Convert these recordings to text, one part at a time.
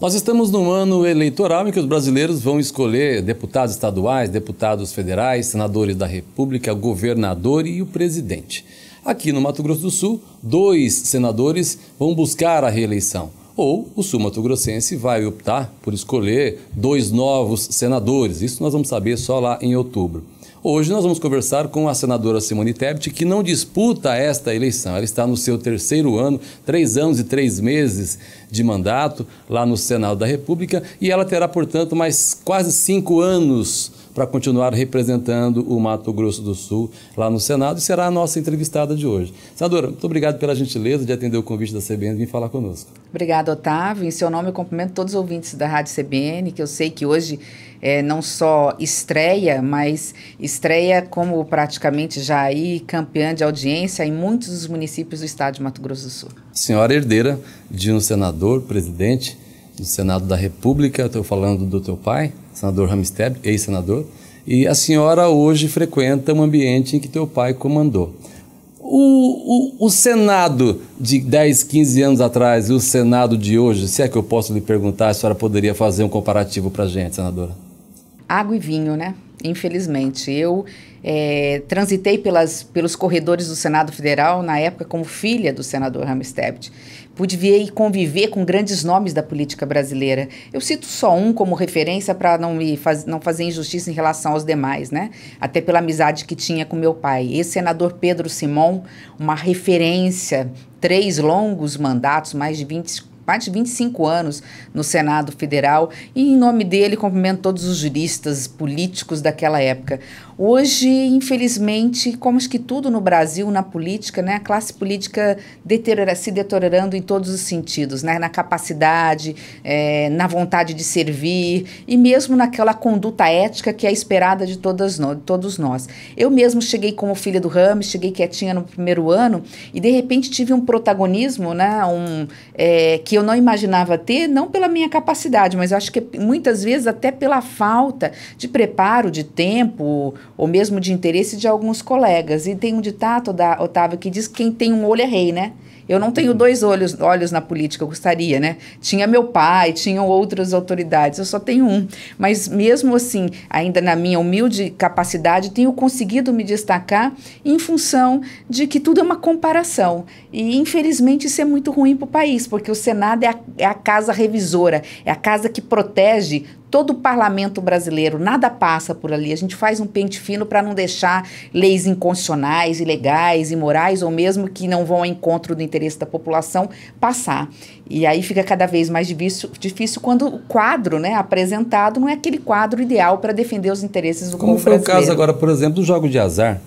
Nós estamos num ano eleitoral em que os brasileiros vão escolher deputados estaduais, deputados federais, senadores da República, governador e o presidente. Aqui no Mato Grosso do Sul, dois senadores vão buscar a reeleição. Ou o sul mato-grossense vai optar por escolher dois novos senadores. Isso nós vamos saber só lá em outubro. Hoje nós vamos conversar com a senadora Simone Tebet, que não disputa esta eleição. Ela está no seu terceiro ano, três anos e três meses de mandato lá no Senado da República, e ela terá, portanto, mais quase cinco anos para continuar representando o Mato Grosso do Sul lá no Senado e será a nossa entrevistada de hoje. Senadora, muito obrigado pela gentileza de atender o convite da CBN e vir falar conosco. Obrigada, Otávio. Em seu nome, eu cumprimento todos os ouvintes da Rádio CBN, que eu sei que hoje é, não só estreia, mas estreia como praticamente já aí campeã de audiência em muitos dos municípios do estado de Mato Grosso do Sul. Senhora herdeira de um senador, presidente do Senado da República, estou falando do teu pai, senador Ramsteb, ex-senador, e a senhora hoje frequenta um ambiente em que teu pai comandou. O, o, o, Senado de 10, 15 anos atrás e o Senado de hoje, se é que eu posso lhe perguntar, a senhora poderia fazer um comparativo para a gente, senadora? Água e vinho, né? infelizmente. Eu é, transitei pelas, pelos corredores do Senado Federal na época como filha do senador Ramstedt. Pude ver e conviver com grandes nomes da política brasileira. Eu cito só um como referência para não me faz, não fazer injustiça em relação aos demais, né? Até pela amizade que tinha com meu pai. Esse senador Pedro Simon, uma referência, três longos mandatos, mais de 20, mais de 25 anos no Senado Federal e, em nome dele, cumprimento todos os juristas políticos daquela época. Hoje, infelizmente, como que tudo no Brasil, na política, né, a classe política deteriora, se deteriorando em todos os sentidos, né, na capacidade, é, na vontade de servir e mesmo naquela conduta ética que é esperada de todas de todos nós. Eu mesmo cheguei como filha do Ramos, cheguei quietinha no primeiro ano e de repente tive um protagonismo, né, um, é, que eu eu não imaginava ter, não pela minha capacidade, mas acho que muitas vezes até pela falta de preparo, de tempo, ou mesmo de interesse de alguns colegas. E tem um ditado da Otávio que diz que quem tem um olho é rei, né? Eu não tenho uhum. dois olhos, olhos na política, eu gostaria, né? Tinha meu pai, tinham outras autoridades, eu só tenho um. Mas mesmo assim, ainda na minha humilde capacidade, tenho conseguido me destacar em função de que tudo é uma comparação. E infelizmente isso é muito ruim para o país, porque o Senado Senado é a, é a casa revisora, é a casa que protege todo o parlamento brasileiro, nada passa por ali. A gente faz um pente fino para não deixar leis inconstitucionais, ilegais, imorais ou mesmo que não vão ao encontro do interesse da população passar. E aí fica cada vez mais difícil, difícil quando o quadro né, apresentado não é aquele quadro ideal para defender os interesses do Como povo brasileiro. Como foi o caso agora, por exemplo, do jogo de azar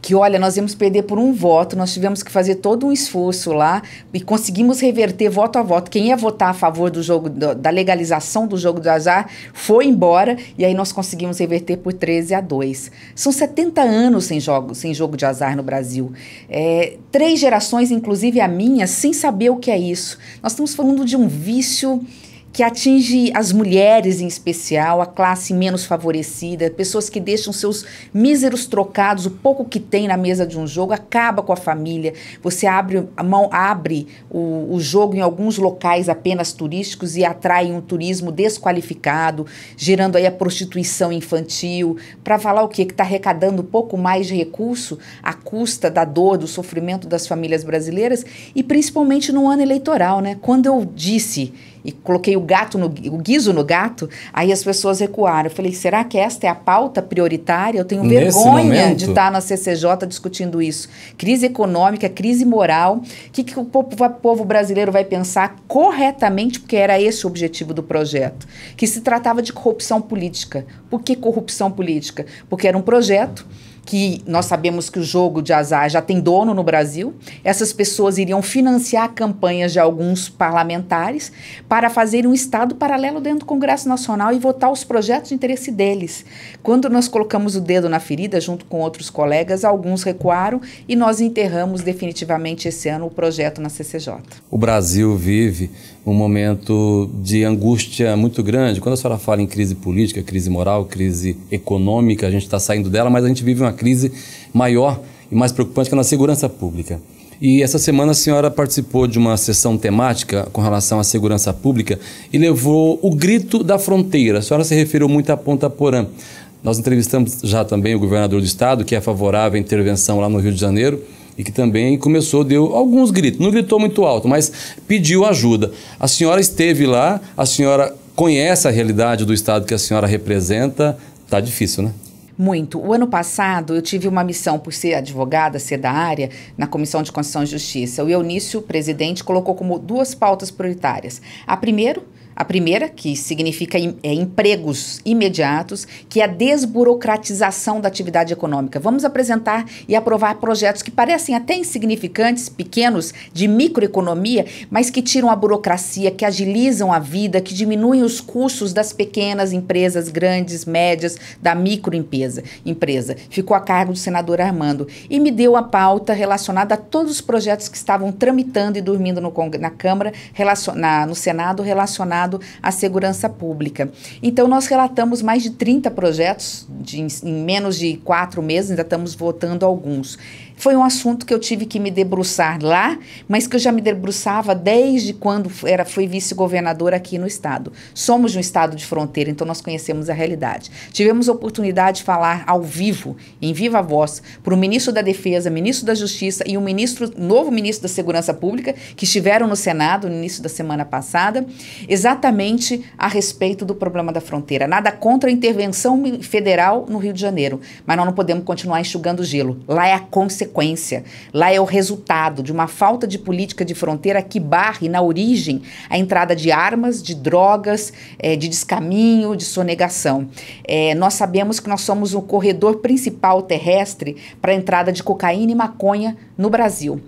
que, olha, nós íamos perder por um voto, nós tivemos que fazer todo um esforço lá e conseguimos reverter voto a voto. Quem ia votar a favor do jogo, da legalização do jogo do azar, foi embora e aí nós conseguimos reverter por 13 a 2. São 70 anos sem jogo, sem jogo de azar no Brasil. É, três gerações, inclusive a minha, sem saber o que é isso. Nós estamos falando de um vício que atinge as mulheres em especial, a classe menos favorecida, pessoas que deixam seus míseros trocados, o pouco que tem na mesa de um jogo, acaba com a família. Você abre a mão, abre o, o jogo em alguns locais apenas turísticos e atrai um turismo desqualificado, gerando aí a prostituição infantil, para falar o quê? Que está arrecadando um pouco mais de recurso à custa da dor, do sofrimento das famílias brasileiras e principalmente no ano eleitoral, né? Quando eu disse e coloquei o gato no o guiso no gato, aí as pessoas recuaram. Eu falei, será que esta é a pauta prioritária? Eu tenho Nesse vergonha momento? de tá estar na CCJ discutindo isso. Crise econômica, crise moral. O que, que o povo, povo brasileiro vai pensar corretamente, porque era esse o objetivo do projeto? Que se tratava de corrupção política. Por que corrupção política? Porque era um projeto que nós sabemos que o jogo de azar já tem dono no Brasil, essas pessoas iriam financiar campanhas de alguns parlamentares para fazer um Estado paralelo dentro do Congresso Nacional e votar os projetos de interesse deles. Quando nós colocamos o dedo na ferida, junto com outros colegas, alguns recuaram e nós enterramos definitivamente esse ano o projeto na CCJ. O Brasil vive um momento de angústia muito grande. Quando a senhora fala em crise política, crise moral, crise econômica, a gente está saindo dela, mas a gente vive uma crise maior e mais preocupante que é na segurança pública. E essa semana a senhora participou de uma sessão temática com relação à segurança pública e levou o grito da fronteira. A senhora se referiu muito à Ponta Porã. Nós entrevistamos já também o governador do estado, que é favorável à intervenção lá no Rio de Janeiro e que também começou, deu alguns gritos, não gritou muito alto, mas pediu ajuda. A senhora esteve lá, a senhora conhece a realidade do estado que a senhora representa, tá difícil, né? Muito. O ano passado eu tive uma missão por ser advogada, ser da área, na Comissão de Constituição e Justiça. O Eunício, presidente, colocou como duas pautas prioritárias. A primeira, a primeira, que significa é, empregos imediatos, que é a desburocratização da atividade econômica. Vamos apresentar e aprovar projetos que parecem até insignificantes, pequenos, de microeconomia, mas que tiram a burocracia, que agilizam a vida, que diminuem os custos das pequenas empresas, grandes, médias, da microempresa. Empresa. Ficou a cargo do senador Armando e me deu a pauta relacionada a todos os projetos que estavam tramitando e dormindo no, na Câmara, relacion, na, no Senado, relacionados relacionado à segurança pública. Então, nós relatamos mais de 30 projetos de, em menos de quatro meses, ainda estamos votando alguns. Foi um assunto que eu tive que me debruçar lá, mas que eu já me debruçava desde quando era, fui vice governador aqui no Estado. Somos de um Estado de fronteira, então nós conhecemos a realidade. Tivemos a oportunidade de falar ao vivo, em viva voz, para o ministro da Defesa, ministro da Justiça e o ministro, novo ministro da Segurança Pública, que estiveram no Senado no início da semana passada, exatamente a respeito do problema da fronteira. Nada contra a intervenção federal no Rio de Janeiro, mas nós não podemos continuar enxugando gelo. Lá é a consequência consequência. Lá é o resultado de uma falta de política de fronteira que barre na origem a entrada de armas, de drogas, é, de descaminho, de sonegação. É, nós sabemos que nós somos o corredor principal terrestre para a entrada de cocaína e maconha no Brasil.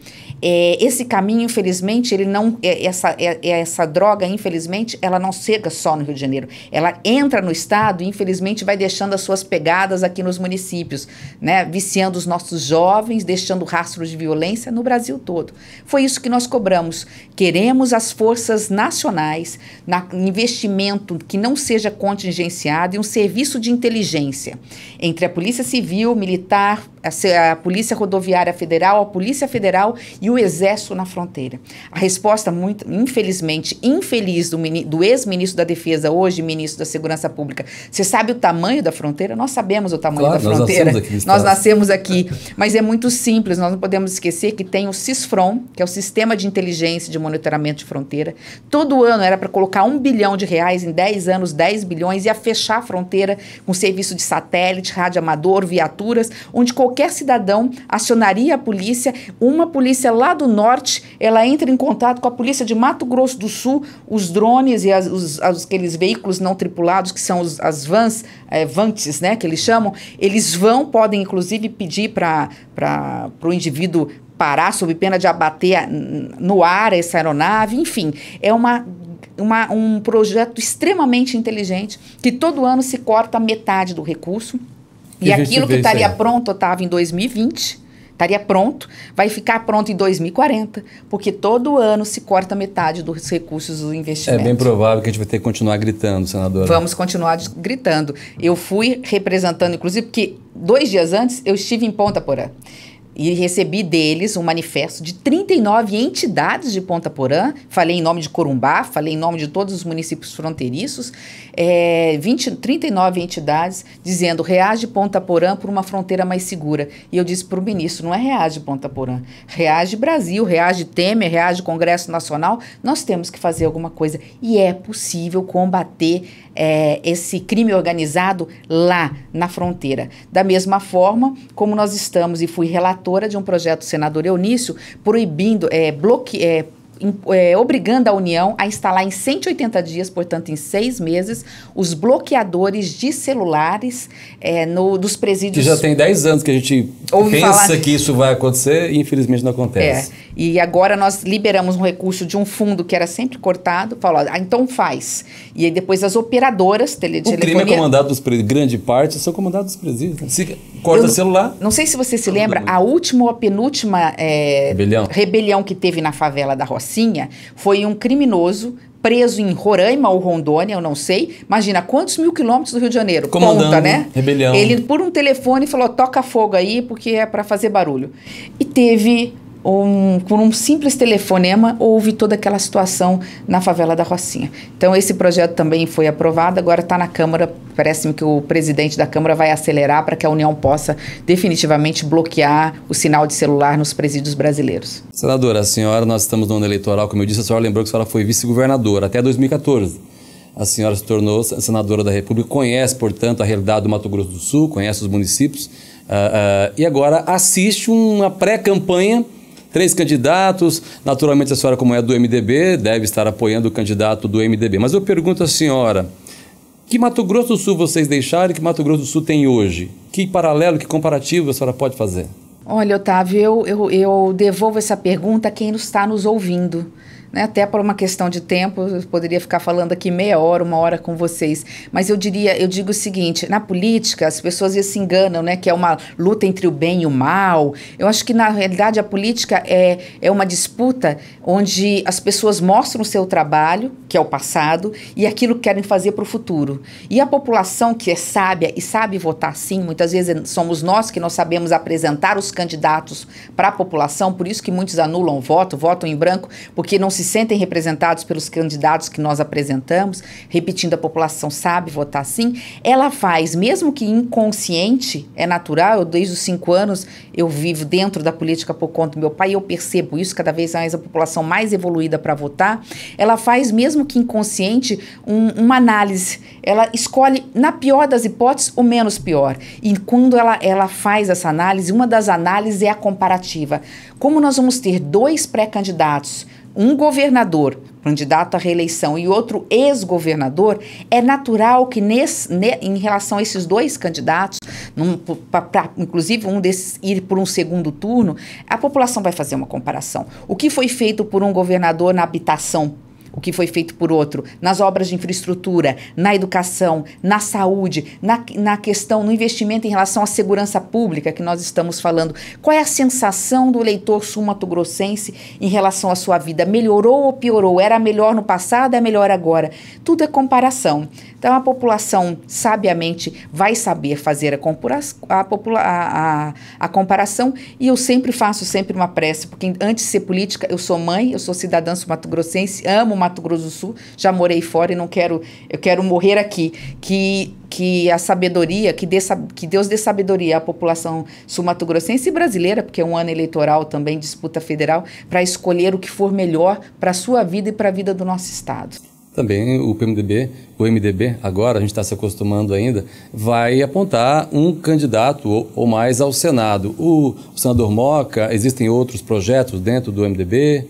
É, esse caminho, infelizmente, ele não é, essa, é, é, essa droga, infelizmente, ela não chega só no Rio de Janeiro. Ela entra no estado e, infelizmente, vai deixando as suas pegadas aqui nos municípios, né? Viciando os nossos jovens, deixando rastros de violência no Brasil todo. Foi isso que nós cobramos. Queremos as forças nacionais, na, investimento que não seja contingenciado e um serviço de inteligência entre a Polícia Civil, Militar, a, a Polícia Rodoviária Federal, a Polícia Polícia Federal e o Exército na fronteira. A resposta, muito, infelizmente, infeliz do, do ex-ministro da Defesa, hoje ministro da Segurança Pública. Você sabe o tamanho da fronteira? Nós sabemos o tamanho claro, da nós fronteira. Nascemos aqui, nós nascemos aqui. mas é muito simples, nós não podemos esquecer que tem o CISFROM, que é o Sistema de Inteligência de Monitoramento de Fronteira. Todo ano era para colocar um bilhão de reais em 10 anos, 10 bilhões, ia fechar a fronteira com serviço de satélite, rádio amador, viaturas, onde qualquer cidadão acionaria a polícia polícia. Uma polícia lá do norte, ela entra em contato com a polícia de Mato Grosso do Sul. Os drones e as, os, as, aqueles veículos não tripulados, que são os, as vans, é, vantes, né, que eles chamam, eles vão, podem inclusive pedir para o indivíduo parar sob pena de abater no ar essa aeronave, enfim, é uma uma, um projeto extremamente inteligente, que todo ano se corta metade do recurso. E, e aquilo que estaria pronto, Otávio, em 2020, estaria pronto, vai ficar pronto em 2040, porque todo ano se corta metade dos recursos do investimento. É bem provável que a gente vai ter que continuar gritando, senadora. Vamos continuar gritando. Eu fui representando, inclusive, porque dois dias antes eu estive em Ponta Porã e recebi deles um manifesto de 39 entidades de Ponta Porã, falei em nome de Corumbá, falei em nome de todos os municípios fronteiriços, é, 20, 39 entidades dizendo reage Ponta Porã por uma fronteira mais segura. E eu disse para o ministro, não é reage Ponta Porã, reage Brasil, reage Temer, reage Congresso Nacional, nós temos que fazer alguma coisa. E é possível combater é, esse crime organizado lá na fronteira. Da mesma forma como nós estamos, e fui relatora de um projeto do senador Eunício, proibindo, é, bloque, é, é, obrigando a União a instalar em 180 dias, portanto em seis meses, os bloqueadores de celulares é, no, dos presídios. Que já tem 10 anos que a gente pensa falar... que isso vai acontecer e infelizmente não acontece. É. E agora nós liberamos um recurso de um fundo que era sempre cortado, falou, ah, então faz. E aí depois as operadoras tele o telefonia... O crime é comandado dos presídios, grande parte são comandados dos presídios. Né? Se Corta eu, celular. Não sei se você se lembra, a última ou a penúltima é, rebelião que teve na favela da Rocinha foi um criminoso preso em Roraima ou Rondônia, eu não sei. Imagina quantos mil quilômetros do Rio de Janeiro. Comandando, Ponta, né? Rebelião. Ele por um telefone falou: "Toca fogo aí, porque é para fazer barulho". E teve um, por um simples telefonema, houve toda aquela situação na favela da Rocinha. Então, esse projeto também foi aprovado, agora está na Câmara. Parece-me que o presidente da Câmara vai acelerar para que a União possa definitivamente bloquear o sinal de celular nos presídios brasileiros. Senadora, a senhora, nós estamos no ano eleitoral, como eu disse, a senhora lembrou que a senhora foi vice-governadora até 2014. A senhora se tornou senadora da República, conhece, portanto, a realidade do Mato Grosso do Sul, conhece os municípios, uh, uh, e agora assiste uma pré-campanha três candidatos. Naturalmente, a senhora, como é do MDB, deve estar apoiando o candidato do MDB. Mas eu pergunto à senhora: que Mato Grosso do Sul vocês deixaram e que Mato Grosso do Sul tem hoje? Que paralelo, que comparativo a senhora pode fazer? Olha, Otávio, eu, eu, eu devolvo essa pergunta a quem está nos ouvindo. Né, até por uma questão de tempo, eu poderia ficar falando aqui meia hora, uma hora com vocês, mas eu diria, eu digo o seguinte, na política as pessoas se enganam, né, que é uma luta entre o bem e o mal. Eu acho que na realidade a política é é uma disputa onde as pessoas mostram o seu trabalho, que é o passado, e aquilo que querem fazer para o futuro. E a população que é sábia e sabe votar sim, muitas vezes somos nós que não sabemos apresentar os candidatos para a população, por isso que muitos anulam o voto, votam em branco, porque não se sentem representados pelos candidatos que nós apresentamos. Repetindo, a população sabe votar sim. Ela faz, mesmo que inconsciente, é natural, eu desde os cinco anos eu vivo dentro da política por conta do meu pai, e eu percebo isso cada vez mais, a população mais evoluída para votar, ela faz mesmo mesmo que inconsciente, um, uma análise. Ela escolhe, na pior das hipóteses, o menos pior. E quando ela, ela faz essa análise, uma das análises é a comparativa. Como nós vamos ter dois pré-candidatos, um governador, candidato à reeleição, e outro ex-governador, é natural que nesse, ne, em relação a esses dois candidatos, num, pra, pra, inclusive um desses ir por um segundo turno, a população vai fazer uma comparação. O que foi feito por um governador na habitação o que foi feito por outro, nas obras de infraestrutura, na educação, na saúde, na, na questão, no investimento em relação à segurança pública que nós estamos falando. Qual é a sensação do leitor sumato-grossense em relação à sua vida? Melhorou ou piorou? Era melhor no passado, é melhor agora? Tudo é comparação. Então, a população sabiamente vai saber fazer a, a, a, a, comparação. E eu sempre faço sempre uma prece, porque antes de ser política, eu sou mãe, eu sou cidadã sou mato-grossense, amo Mato Grosso do Sul, já morei fora e não quero, eu quero morrer aqui. Que, que a sabedoria, que, dê, que Deus dê sabedoria à população sul-mato-grossense e brasileira, porque é um ano eleitoral também, disputa federal, para escolher o que for melhor para a sua vida e para a vida do nosso Estado também o PMDB, o MDB, agora a gente está se acostumando ainda, vai apontar um candidato ou, ou mais ao Senado. O, o senador Moca, existem outros projetos dentro do MDB?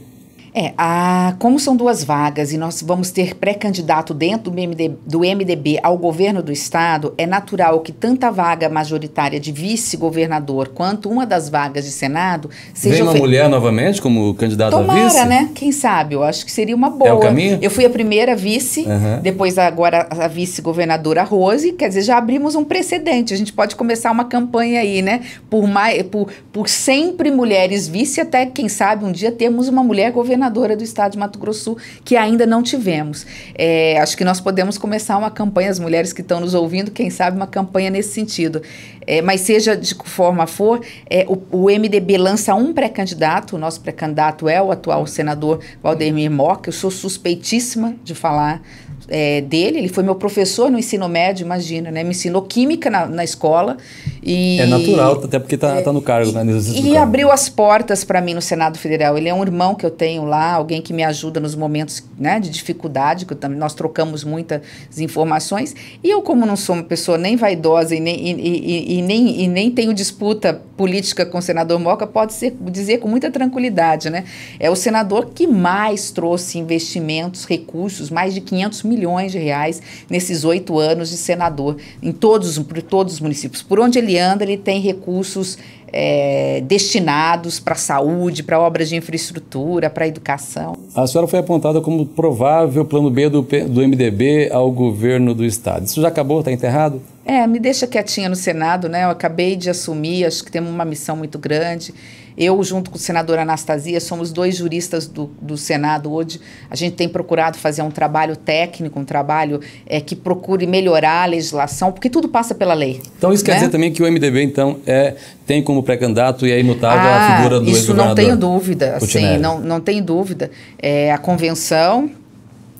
É, a, como são duas vagas e nós vamos ter pré-candidato dentro do MDB, do MDB, ao governo do Estado, é natural que tanta vaga majoritária de vice-governador quanto uma das vagas de Senado seja. Vem uma mulher novamente como candidata a vice? Tomara, né? Quem sabe? Eu acho que seria uma boa. É o caminho? Eu fui a primeira vice, uhum. depois agora a vice-governadora Rose, quer dizer, já abrimos um precedente. A gente pode começar uma campanha aí, né? Por, mais, por, por sempre mulheres vice, até quem sabe um dia termos uma mulher governadora governadora do estado de Mato Grosso, que ainda não tivemos. É, acho que nós podemos começar uma campanha, as mulheres que estão nos ouvindo, quem sabe uma campanha nesse sentido. É, mas seja de que forma for, é, o, o, MDB lança um pré-candidato, o nosso pré-candidato é o atual senador Valdemir Mock, eu sou suspeitíssima de falar é, dele, ele foi meu professor no ensino médio, imagina, né? me ensinou química na, na escola e, é natural, até porque está tá no cargo, né? E, e abriu as portas para mim no Senado Federal. Ele é um irmão que eu tenho lá, alguém que me ajuda nos momentos né, de dificuldade, que eu, nós trocamos muitas informações. E eu, como não sou uma pessoa nem vaidosa e nem, e, e nem, e nem tenho disputa política com o senador Moca, pode ser, dizer com muita tranquilidade, né? É o senador que mais trouxe investimentos, recursos, mais de 500 milhões de reais nesses oito anos de senador, em todos, por todos os municípios. Por onde ele Leandro ele tem recursos é, destinados para saúde, para obras de infraestrutura, para educação. A senhora foi apontada como provável plano B do, do MDB ao governo do Estado. Isso já acabou? Está enterrado? É, me deixa quietinha no Senado, né? Eu acabei de assumir, acho que temos uma missão muito grande. Eu, junto com o senador Anastasia, somos dois juristas do, do Senado hoje. A gente tem procurado fazer um trabalho técnico, um trabalho é, que procure melhorar a legislação, porque tudo passa pela lei. Então, isso né? quer dizer também que o MDB, então, é, tem como pré-candidato e é imutável ah, a figura do Isso não tenho dúvida, assim, não, não tenho dúvida. É, a convenção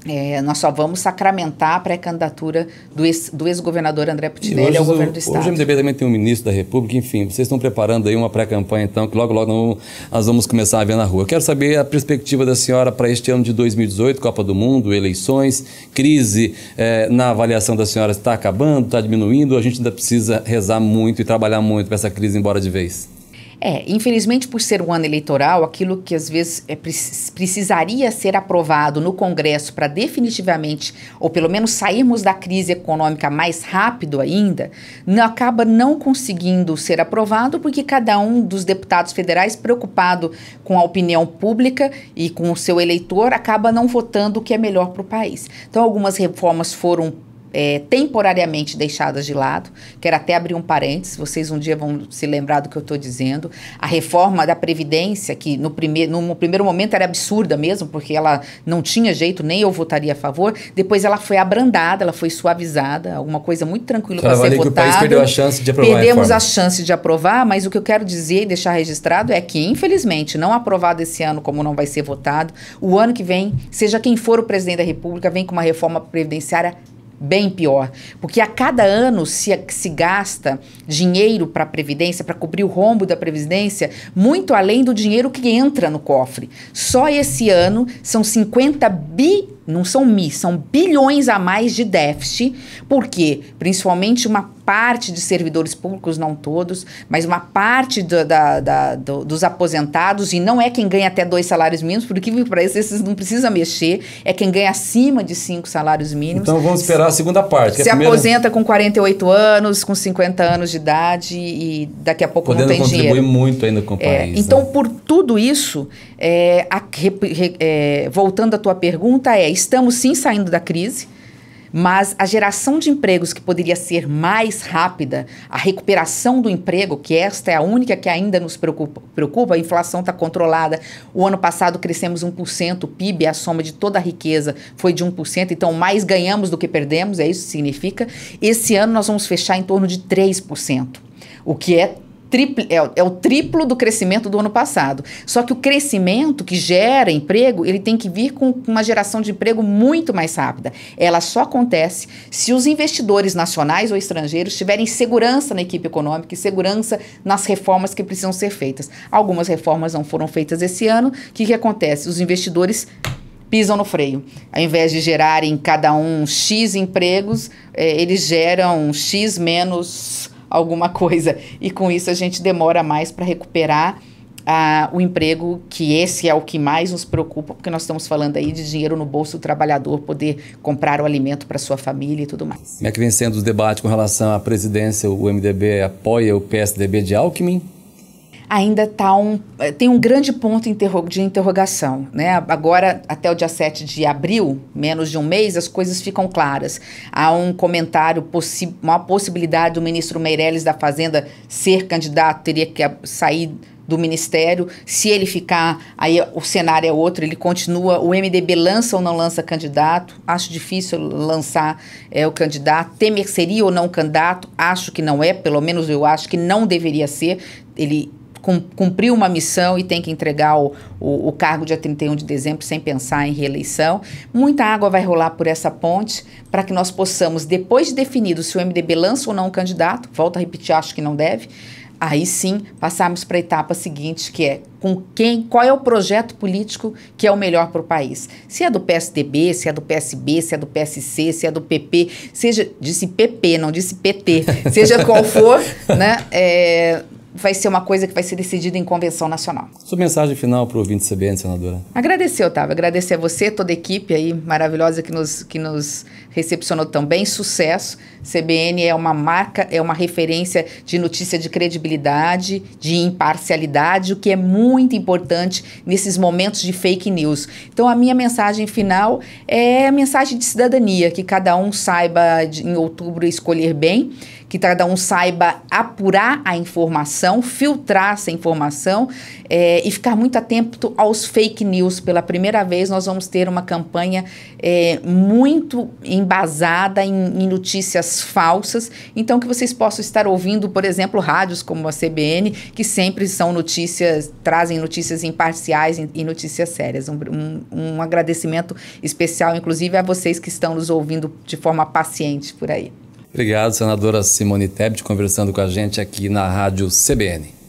é, nós só vamos sacramentar a pré-candidatura do, ex, do ex-governador André Putinelli ao governo do Estado. Hoje o MDB também tem um ministro da República, enfim, vocês estão preparando aí uma pré-campanha, então, que logo, logo não, nós vamos começar a ver na rua. Quero saber a perspectiva da senhora para este ano de 2018, Copa do Mundo, eleições, crise é, na avaliação da senhora está acabando, está diminuindo, a gente ainda precisa rezar muito e trabalhar muito para essa crise ir embora de vez? É, infelizmente, por ser um ano eleitoral, aquilo que às vezes é, precisaria ser aprovado no Congresso para definitivamente, ou pelo menos sairmos da crise econômica mais rápido ainda, não, acaba não conseguindo ser aprovado, porque cada um dos deputados federais, preocupado com a opinião pública e com o seu eleitor, acaba não votando o que é melhor para o país. Então, algumas reformas foram é, temporariamente deixadas de lado. Quero até abrir um parênteses, vocês um dia vão se lembrar do que eu estou dizendo. A reforma da Previdência, que no, prime no primeiro momento era absurda mesmo, porque ela não tinha jeito, nem eu votaria a favor. Depois ela foi abrandada, ela foi suavizada, alguma coisa muito tranquila então para ser votada. O país perdeu a chance de aprovar. Perdemos a, a chance de aprovar, mas o que eu quero dizer e deixar registrado é que, infelizmente, não aprovado esse ano, como não vai ser votado, o ano que vem, seja quem for o presidente da República, vem com uma reforma previdenciária bem pior, porque a cada ano se, se gasta dinheiro para a Previdência, para cobrir o rombo da Previdência, muito além do dinheiro que entra no cofre. Só esse ano são 50 bi, não são mi, são bilhões a mais de déficit, porque principalmente uma parte de servidores públicos, não todos, mas uma parte do, da, da, do, dos aposentados, e não é quem ganha até dois salários mínimos, porque para isso esses não precisa mexer, é quem ganha acima de cinco salários mínimos. Então vamos esperar a segunda parte. É Se primeira... aposenta com 48 anos, com 50 anos de idade e daqui a pouco Podendo não tem dinheiro. Podendo contribuir muito ainda com o é, país. É, então, né? por tudo isso, é, a, re, re, é, voltando à tua pergunta, é: estamos sim saindo da crise mas a geração de empregos que poderia ser mais rápida, a recuperação do emprego, que esta é a única que ainda nos preocupa, preocupa a inflação está controlada. O ano passado crescemos 1%, o PIB, é a soma de toda a riqueza, foi de 1%, então mais ganhamos do que perdemos, é isso que significa. Esse ano nós vamos fechar em torno de 3%, o que é é, é, o triplo do crescimento do ano passado. Só que o crescimento que gera emprego, ele tem que vir com uma geração de emprego muito mais rápida. Ela só acontece se os investidores nacionais ou estrangeiros tiverem segurança na equipe econômica e segurança nas reformas que precisam ser feitas. Algumas reformas não foram feitas esse ano. O que, que acontece? Os investidores pisam no freio. Ao invés de gerarem cada um X empregos, é, eles geram X menos alguma coisa. E com isso a gente demora mais para recuperar ah, o emprego, que esse é o que mais nos preocupa, porque nós estamos falando aí de dinheiro no bolso do trabalhador, poder comprar o alimento para sua família e tudo mais. Como é que vem sendo os debates com relação à presidência? O MDB apoia o PSDB de Alckmin? ainda tá um, tem um grande ponto de interrogação. Né? Agora, até o dia 7 de abril, menos de um mês, as coisas ficam claras. Há um comentário, possi uma possibilidade do ministro Meirelles da Fazenda ser candidato, teria que sair do ministério. Se ele ficar, aí o cenário é outro, ele continua. O MDB lança ou não lança candidato? Acho difícil lançar é, o candidato. Temer seria ou não candidato? Acho que não é, pelo menos eu acho que não deveria ser. Ele cumpriu uma missão e tem que entregar o, o, o, cargo dia 31 de dezembro sem pensar em reeleição. Muita água vai rolar por essa ponte para que nós possamos, depois de definido se o MDB lança ou não um candidato, volto a repetir, acho que não deve, aí sim passarmos para a etapa seguinte, que é com quem, qual é o projeto político que é o melhor para o país. Se é do PSDB, se é do PSB, se é do PSC, se é do PP, seja, disse PP, não disse PT, seja qual for, né? É, vai ser uma coisa que vai ser decidida em convenção nacional. Sua mensagem final para o ouvinte CBN, senadora? Agradecer, Otávio. Agradecer a você, toda a equipe aí maravilhosa que nos, que nos recepcionou também. Sucesso. CBN é uma marca, é uma referência de notícia de credibilidade, de imparcialidade, o que é muito importante nesses momentos de fake news. Então, a minha mensagem final é a mensagem de cidadania, que cada um saiba de, em outubro escolher bem que cada um saiba apurar a informação, filtrar essa informação é, e ficar muito atento aos fake news. Pela primeira vez, nós vamos ter uma campanha é, muito embasada em, em, notícias falsas. Então, que vocês possam estar ouvindo, por exemplo, rádios como a CBN, que sempre são notícias, trazem notícias imparciais e notícias sérias. Um, um, um agradecimento especial, inclusive, a vocês que estão nos ouvindo de forma paciente por aí. Obrigado, senadora Simone Tebet, conversando com a gente aqui na Rádio CBN.